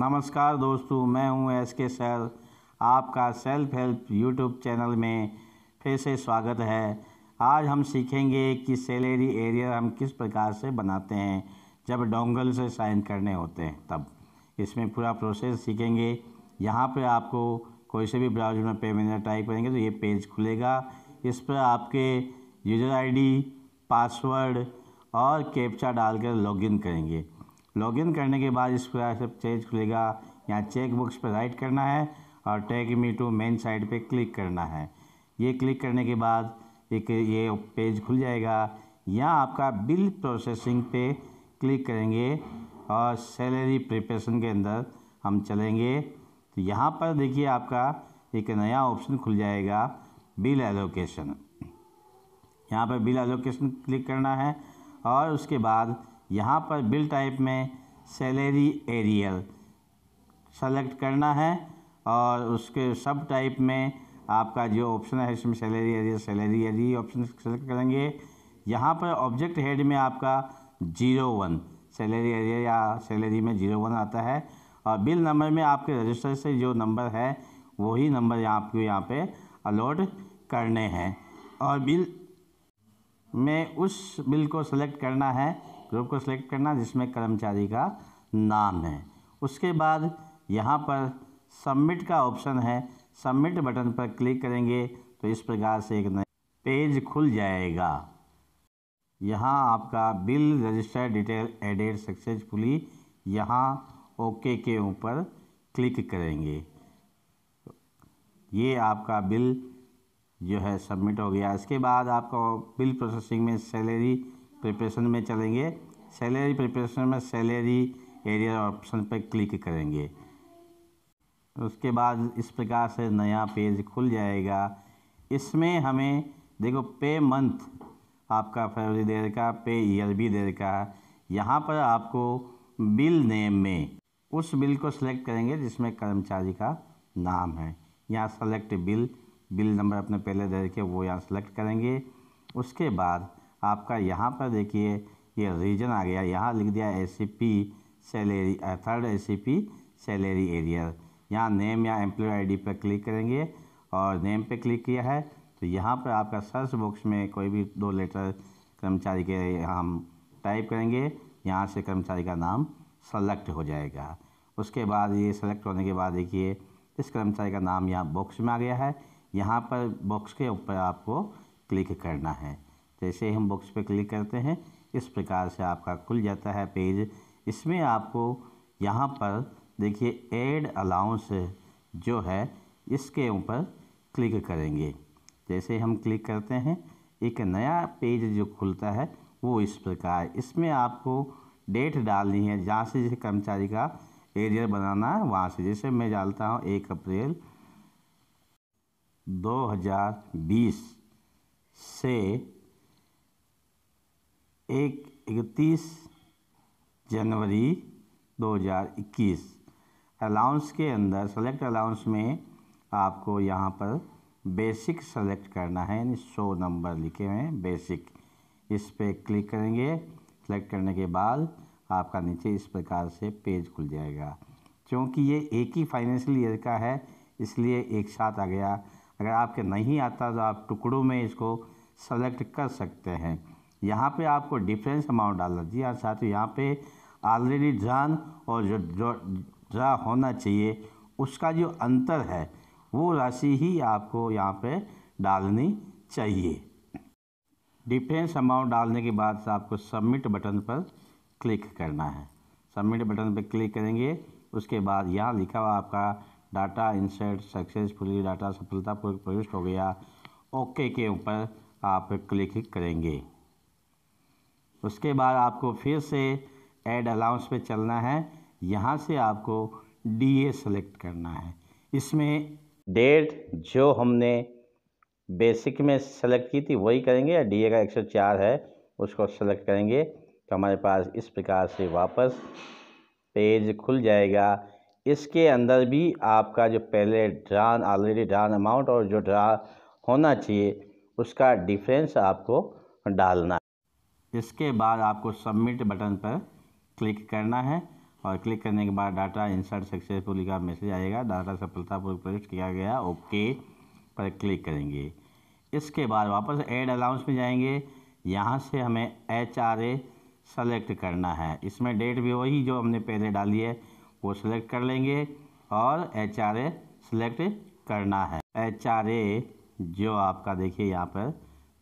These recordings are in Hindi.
नमस्कार दोस्तों मैं हूं एस के सर आपका सेल्फ हेल्प यूट्यूब चैनल में फिर से स्वागत है आज हम सीखेंगे कि सैलरी एरियर हम किस प्रकार से बनाते हैं जब डोंगल से साइन करने होते हैं तब इसमें पूरा प्रोसेस सीखेंगे यहाँ पर आपको कोई से भी ब्राउजर में पेमेंट टाइप करेंगे तो ये पेज खुलेगा इस पर आपके यूजर आई पासवर्ड और कैप्चा डालकर लॉगिन करेंगे लॉगिन करने के बाद इस पर सब चेंज खुलेगा यहाँ चेक बुक्स पर राइट करना है और tag me to main site पे क्लिक करना है ये क्लिक करने के बाद एक ये पेज खुल जाएगा यहाँ आपका बिल प्रोसेसिंग पे क्लिक करेंगे और सैलरी प्रिपरेशन के अंदर हम चलेंगे तो यहाँ पर देखिए आपका एक नया ऑप्शन खुल जाएगा बिल एलोकेशन यहाँ पर बिल एलोकेशन क्लिक करना है और उसके बाद यहाँ पर बिल टाइप में सैलरी एरियल सेलेक्ट करना है और उसके सब टाइप में आपका जो ऑप्शन है इसमें salary arrear salary arrear option select करेंगे यहाँ पर ऑब्जेक्ट हेड में आपका जीरो वन सैलरी एरिया या सैलरी में जीरो वन आता है और बिल नंबर में आपके रजिस्टर से जो नंबर है वही नंबर यहाँ आपको यहाँ पे अलॉट करने हैं और बिल में उस बिल को सेलेक्ट करना है ग्रुप को सिलेक्ट करना जिसमें कर्मचारी का नाम है उसके बाद यहाँ पर सबमिट का ऑप्शन है सबमिट बटन पर क्लिक करेंगे तो इस प्रकार से एक नया पेज खुल जाएगा यहाँ आपका bill register detail added successfully यहाँ ओके के ऊपर क्लिक करेंगे ये आपका बिल जो है सबमिट हो गया इसके बाद आपका बिल प्रोसेसिंग में सैलरी प्रिपरेशन में चलेंगे सैलरी प्रिपरेशन में सैलरी एरिया ऑप्शन पर क्लिक करेंगे उसके बाद इस प्रकार से नया पेज खुल जाएगा इसमें हमें देखो पे मंथ आपका फरवरी दे रखा पे ईयर भी दे रखा है यहाँ पर आपको बिल नेम में उस बिल को सिलेक्ट करेंगे जिसमें कर्मचारी का नाम है यहाँ सेलेक्ट बिल बिल नंबर अपने पहले दे रखे वो यहाँ सेलेक्ट करेंगे उसके बाद आपका यहाँ पर देखिए ये रीजन आ गया यहाँ लिख दिया S salary third S salary arrear यहाँ नेम या एम्प्लॉय आईडी पर क्लिक करेंगे और नेम पे क्लिक किया है तो यहाँ पर आपका सर्च बॉक्स में कोई भी दो लेटर कर्मचारी के हम टाइप करेंगे यहाँ से कर्मचारी का नाम सेलेक्ट हो जाएगा उसके बाद ये सेलेक्ट होने के बाद देखिए इस कर्मचारी का नाम यहाँ बॉक्स में आ गया है यहाँ पर बॉक्स के ऊपर आपको क्लिक करना है जैसे हम बॉक्स पे क्लिक करते हैं इस प्रकार से आपका खुल जाता है पेज इसमें आपको यहाँ पर देखिए एड अलाउंस जो है इसके ऊपर क्लिक करेंगे जैसे हम क्लिक करते हैं एक नया पेज जो खुलता है वो इस प्रकार इसमें आपको डेट डालनी है जहाँ से जैसे कर्मचारी का एरियर बनाना है वहाँ से जैसे मैं डालता हूँ एक अप्रैल 2020 से एक इकतीस जनवरी 2021 अलाउंस के अंदर सेलेक्ट अलाउंस में आपको यहाँ पर बेसिक सेलेक्ट करना है यानी सौ नंबर लिखे हुए हैं बेसिक इस पर क्लिक करेंगे सेलेक्ट करने के बाद आपका नीचे इस प्रकार से पेज खुल जाएगा क्योंकि ये एक ही फाइनेंशियल ईयर का है इसलिए एक साथ आ गया अगर आपके नहीं आता तो आप टुकड़ों में इसको सेलेक्ट कर सकते हैं यहाँ पे आपको डिफरेंस अमाउंट डालना जी हाँ साथियों यहाँ पे ऑलरेडी ड्रान और जो ड्रा होना चाहिए उसका जो अंतर है वो राशि ही आपको यहाँ पे डालनी चाहिए डिफरेंस अमाउंट डालने के बाद आपको सबमिट बटन पर क्लिक करना है सबमिट बटन पर क्लिक करेंगे उसके बाद यहाँ लिखा हुआ आपका डाटा इंसर्ट सक्सेसफुली डाटा सफलतापूर्वक प्रविष्ट हो गया ओके के ऊपर आप क्लिक करेंगे उसके बाद आपको फिर से ऐड अलाउंस पे चलना है यहाँ से आपको डी ए सेलेक्ट करना है इसमें डेट जो हमने बेसिक में सेलेक्ट की थी वही करेंगे या डी ए का एक सौ चार है उसको सेलेक्ट करेंगे तो हमारे पास इस प्रकार से वापस पेज खुल जाएगा इसके अंदर भी आपका जो पहले ड्रान ऑलरेडी ड्रान अमाउंट और जो ड्रा होना चाहिए उसका डिफरेंस आपको डालना इसके बाद आपको सबमिट बटन पर क्लिक करना है और क्लिक करने के बाद डाटा इंसर्ट सक्सेसफुली का मैसेज आएगा डाटा सफलतापूर्वक प्रविष्ट किया गया ओके पर क्लिक करेंगे इसके बाद वापस एड अलाउंस में जाएंगे यहाँ से हमें एच आर ए सेलेक्ट करना है इसमें डेट भी वही जो हमने पहले डाली है वो सिलेक्ट कर लेंगे और एच आर ए सेलेक्ट करना है एच आर ए जो आपका देखिए यहाँ पर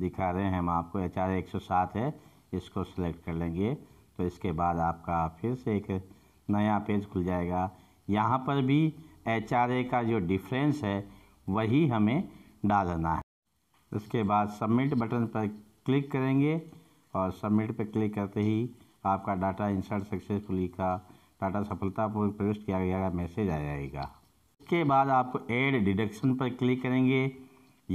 दिखा रहे हैं हम आपको एच आर ए एक सौ सात है इसको सेलेक्ट कर लेंगे तो इसके बाद आपका फिर से एक नया पेज खुल जाएगा यहाँ पर भी एच का जो डिफरेंस है वही हमें डालना है उसके बाद सबमिट बटन पर क्लिक करेंगे और सबमिट पर क्लिक करते ही आपका डाटा इंसर्ट सक्सेसफुली का डाटा सफलतापूर्वक प्रवेश किया गया का मैसेज आ जाएगा इसके बाद आप एड डिडक्शन पर क्लिक करेंगे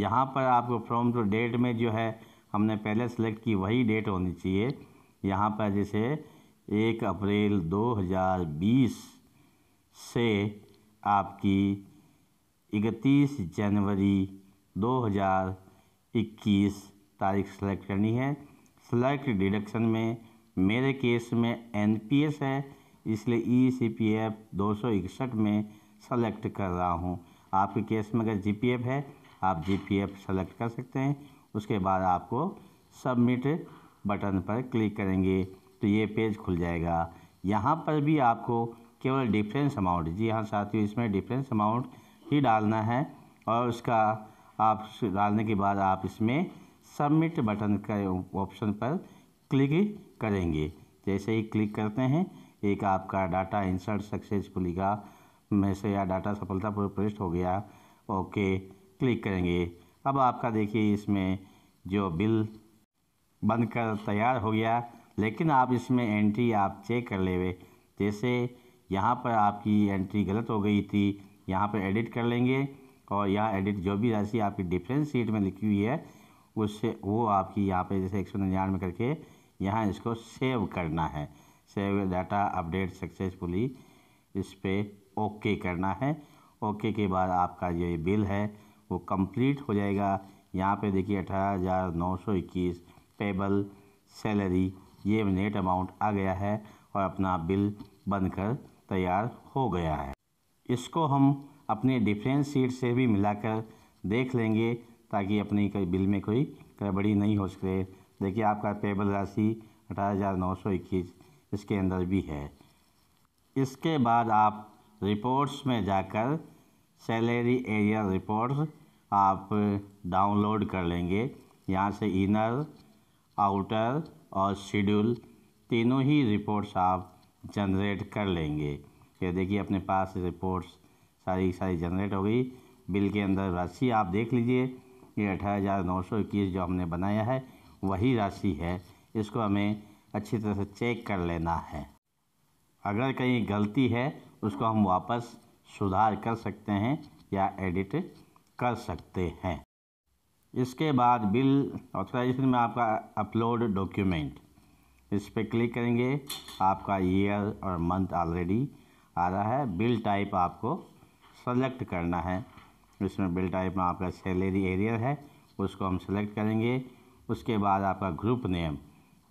यहाँ पर आपको फ्रॉम टू डेट में जो है हमने पहले सेलेक्ट की वही डेट होनी चाहिए यहाँ पर जैसे एक अप्रैल 2020 से आपकी इकतीस जनवरी 2021 तारीख सेलेक्ट करनी है सेलेक्ट डिडक्शन में मेरे केस में एन है इसलिए ई सी पी एफ दो सौ इकसठ में सेलेक्ट कर रहा हूँ आपके केस में अगर जी पी एफ है आप जी पी एफ सेलेक्ट कर सकते हैं उसके बाद आपको सबमिट बटन पर क्लिक करेंगे तो ये पेज खुल जाएगा यहाँ पर भी आपको केवल डिफरेंस अमाउंट जी हाँ साथियों इसमें डिफरेंस अमाउंट ही डालना है और उसका आप डालने के बाद आप इसमें सबमिट बटन का ऑप्शन पर क्लिक करेंगे जैसे ही क्लिक करते हैं एक आपका डाटा इंसर्ट सक्सेसफुली का मैसेज या डाटा सफलतापूर्वक प्रविष्ट हो गया ओके क्लिक करेंगे अब आपका देखिए इसमें जो बिल बनकर तैयार हो गया लेकिन आप इसमें एंट्री आप चेक कर लेवे जैसे यहाँ पर आपकी एंट्री गलत हो गई थी यहाँ पर एडिट कर लेंगे और यहाँ एडिट जो भी राशि आपकी डिफरेंस सीट में लिखी हुई है उससे वो आपकी यहाँ पे जैसे एक सौ निन्यानवे करके यहाँ इसको सेव करना है सेव डाटा अपडेट सक्सेसफुली इस पर ओके करना है ओके के बाद आपका ये बिल है वो कंप्लीट हो जाएगा यहाँ पे देखिए अठारह हज़ार नौ सौ इक्कीस पेबल सैलरी ये नेट अमाउंट आ गया है और अपना बिल बनकर तैयार हो गया है इसको हम अपने डिफरेंस सीट से भी मिलाकर देख लेंगे ताकि अपनी बिल में कोई गड़बड़ी नहीं हो सके देखिए आपका पेबल राशि अठारह हज़ार नौ सौ इक्कीस इसके अंदर भी है इसके बाद आप रिपोर्ट्स में जाकर सैलरी एरिया रिपोर्ट्स आप डाउनलोड कर लेंगे यहाँ से इनर आउटर और शेड्यूल तीनों ही रिपोर्ट्स आप जनरेट कर लेंगे ये देखिए अपने पास रिपोर्ट्स सारी सारी जनरेट हो गई बिल के अंदर राशि आप देख लीजिए ये अठारह हज़ार नौ सौ इक्कीस जो हमने बनाया है वही राशि है इसको हमें अच्छी तरह से चेक कर लेना है अगर कहीं गलती है उसको हम वापस सुधार कर सकते हैं या एडिट कर सकते हैं इसके बाद बिल ऑथराइजेशन अच्छा, में आपका अपलोड डॉक्यूमेंट इस पर क्लिक करेंगे आपका ईयर और मंथ ऑलरेडी आ रहा है बिल टाइप आपको सेलेक्ट करना है इसमें बिल टाइप में आपका सैलरी एरियर है उसको हम सेलेक्ट करेंगे उसके बाद आपका ग्रुप नेम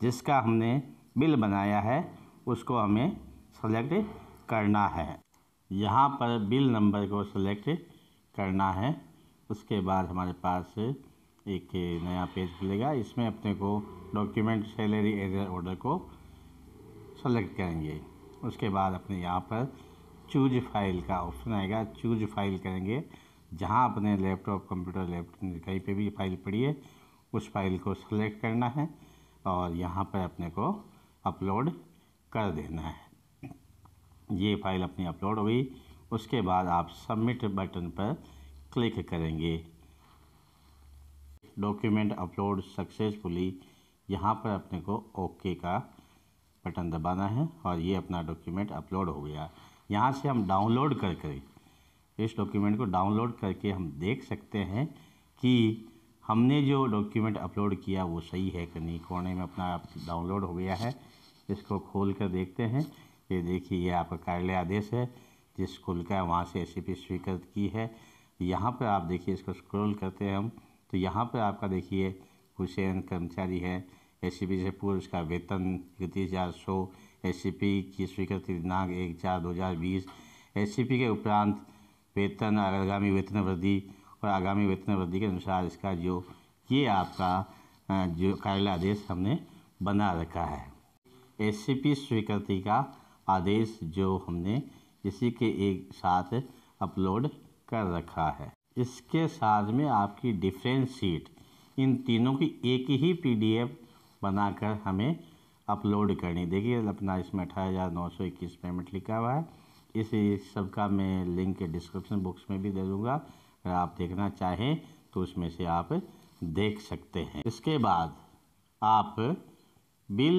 जिसका हमने बिल बनाया है उसको हमें सेलेक्ट करना है यहाँ पर बिल नंबर को सेलेक्ट करना है उसके बाद हमारे पास एक नया पेज खुलेगा इसमें अपने को डॉक्यूमेंट सैलरी एरियर ऑर्डर को सेलेक्ट करेंगे उसके बाद अपने यहाँ पर चूज फाइल का ऑप्शन आएगा चूज फाइल करेंगे जहाँ अपने लैपटॉप कंप्यूटर लैपटॉप कहीं पे भी फाइल पड़ी है उस फाइल को सेलेक्ट करना है और यहाँ पर अपने को अपलोड कर देना है ये फाइल अपनी अपलोड हुई उसके बाद आप सबमिट बटन पर क्लिक करेंगे डॉक्यूमेंट अपलोड सक्सेसफुली यहाँ पर अपने को ओके का बटन दबाना है और ये अपना डॉक्यूमेंट अपलोड हो गया यहाँ से हम डाउनलोड कर कर इस डॉक्यूमेंट को डाउनलोड करके हम देख सकते हैं कि हमने जो डॉक्यूमेंट अपलोड किया वो सही है कि नहीं कोने में अपना डाउनलोड हो गया है इसको खोल कर देखते हैं ये देखिए ये आपका कार्यालय आदेश है जिस कुल का वहाँ से एस स्वीकृत की है यहाँ पर आप देखिए इसको स्क्रोल करते हैं हम तो यहाँ पर आपका देखिए हुसैन कर्मचारी है एस सी पी से पूर्व इसका वेतन इकतीस हज़ार सौ एस सी पी की स्वीकृति दिनांक एक चार दो हज़ार बीस एस सी पी के उपरांत वेतन आगामी वेतन वृद्धि और आगामी वेतन वृद्धि के अनुसार इसका जो ये आपका जो कार्यालय आदेश हमने बना रखा है एस सी पी स्वीकृति का आदेश जो हमने इसी के एक साथ अपलोड कर रखा है इसके साथ में आपकी डिफरेंस शीट इन तीनों की एक ही पीडीएफ बनाकर हमें अपलोड करनी देखिए अपना इसमें अठारह हज़ार नौ सौ इक्कीस पेमेंट लिखा हुआ है इस, सबका सब का मैं लिंक डिस्क्रिप्शन बॉक्स में भी दे दूँगा अगर आप देखना चाहें तो उसमें से आप देख सकते हैं इसके बाद आप बिल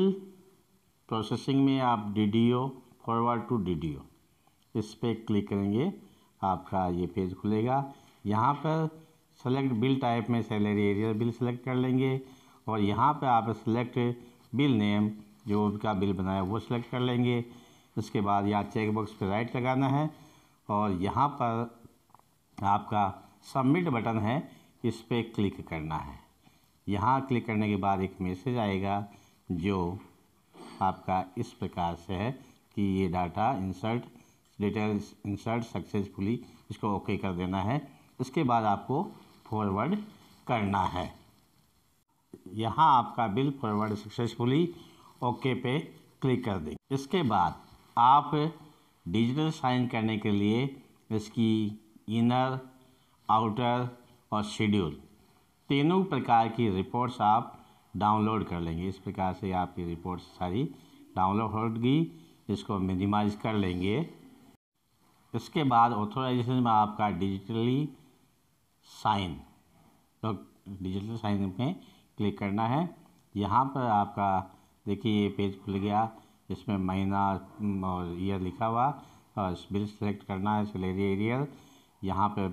प्रोसेसिंग में आप D D O forward to D D O इस पर क्लिक करेंगे आपका ये पेज खुलेगा यहाँ पर सेलेक्ट बिल टाइप में सैलरी एरियर बिल सेलेक्ट कर लेंगे और यहाँ पर आप सेलेक्ट बिल नेम जो उनका बिल बनाया वो सिलेक्ट कर लेंगे इसके बाद यहाँ चेक बॉक्स पर राइट लगाना है और यहाँ पर आपका सबमिट बटन है इस पर क्लिक करना है यहाँ क्लिक करने के बाद एक मैसेज आएगा जो आपका इस प्रकार से है कि ये data insert return insert successfully इसको ओके कर देना है उसके बाद आपको फॉरवर्ड करना है यहाँ आपका बिल फॉरवर्ड सक्सेसफुली ओके पे क्लिक कर दें इसके बाद आप डिजिटल साइन करने के लिए इसकी इनर आउटर और शेड्यूल तीनों प्रकार की रिपोर्ट्स आप डाउनलोड कर लेंगे इस प्रकार से आपकी रिपोर्ट्स सारी डाउनलोड होगी इसको मिनिमाइज कर लेंगे इसके बाद ऑथोराइजेशन में आपका डिजिटली साइन तो डिजिटल साइन में क्लिक करना है यहाँ पर आपका देखिए ये पेज खुल गया इसमें महीना और ईयर लिखा हुआ और बिल सेलेक्ट करना है सैलरी एरियर यहाँ पर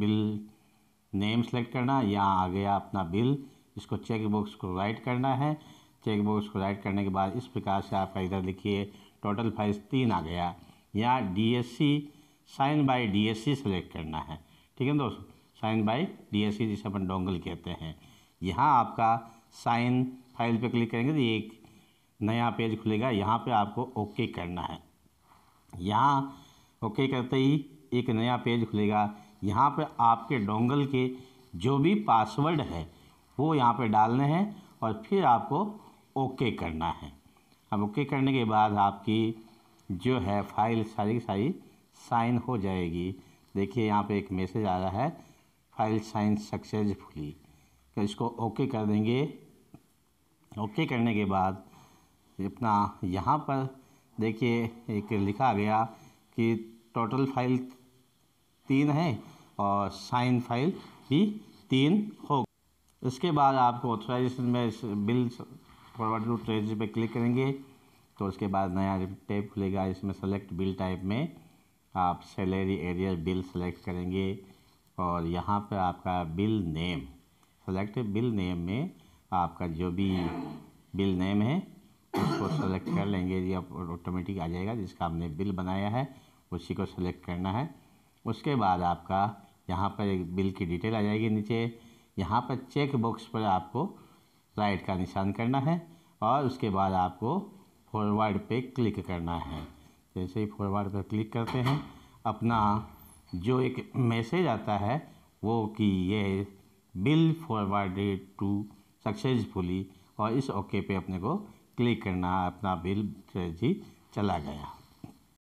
बिल नेम सेलेक्ट करना यहाँ आ गया अपना बिल इसको चेक बॉक्स को राइट करना है चेक बॉक्स को राइट करने के बाद इस प्रकार से आपका इधर लिखिए टोटल फाइज तीन आ गया या D S C sign by D S C select करना है ठीक है दोस्तों sign by D S C जिसे अपन डोंगल कहते हैं यहाँ आपका साइन फाइल पे क्लिक करेंगे तो एक नया पेज खुलेगा यहाँ पे आपको ओके करना है यहाँ ओके करते ही एक नया पेज खुलेगा यहाँ पे आपके डोंगल के जो भी पासवर्ड है वो यहाँ पे डालने हैं और फिर आपको ओके करना है अब ओके करने के बाद आपकी जो है फाइल सारी सारी साइन हो जाएगी देखिए यहाँ पे एक मैसेज आ रहा है फाइल साइन सक्सेसफुली तो इसको ओके कर देंगे ओके करने के बाद अपना यहाँ पर देखिए एक लिखा गया कि टोटल फाइल तीन है और साइन फाइल भी तीन हो इसके बाद आपको ऑथोराइजेशन में बिल फॉरवर्ड टू ट्रेजरी पे क्लिक करेंगे तो उसके बाद नया टैब खुलेगा इसमें सेलेक्ट बिल टाइप में आप सैलरी एरियर बिल सेलेक्ट करेंगे और यहाँ पर आपका bill name select bill name में आपका जो भी बिल नेम है उसको सेलेक्ट कर लेंगे ये ऑटोमेटिक आ जाएगा जिसका हमने बिल बनाया है उसी को सेलेक्ट करना है उसके बाद आपका यहाँ पर एक बिल की डिटेल आ जाएगी नीचे यहाँ पर चेक बॉक्स पर आपको राइट का निशान करना है और उसके बाद आपको फॉरवर्ड पे क्लिक करना है जैसे ही फॉरवर्ड पर क्लिक करते हैं अपना जो एक मैसेज आता है वो कि ये बिल फॉरवर्डेड टू सक्सेसफुली और इस ओके पे अपने को क्लिक करना अपना बिल जी चला गया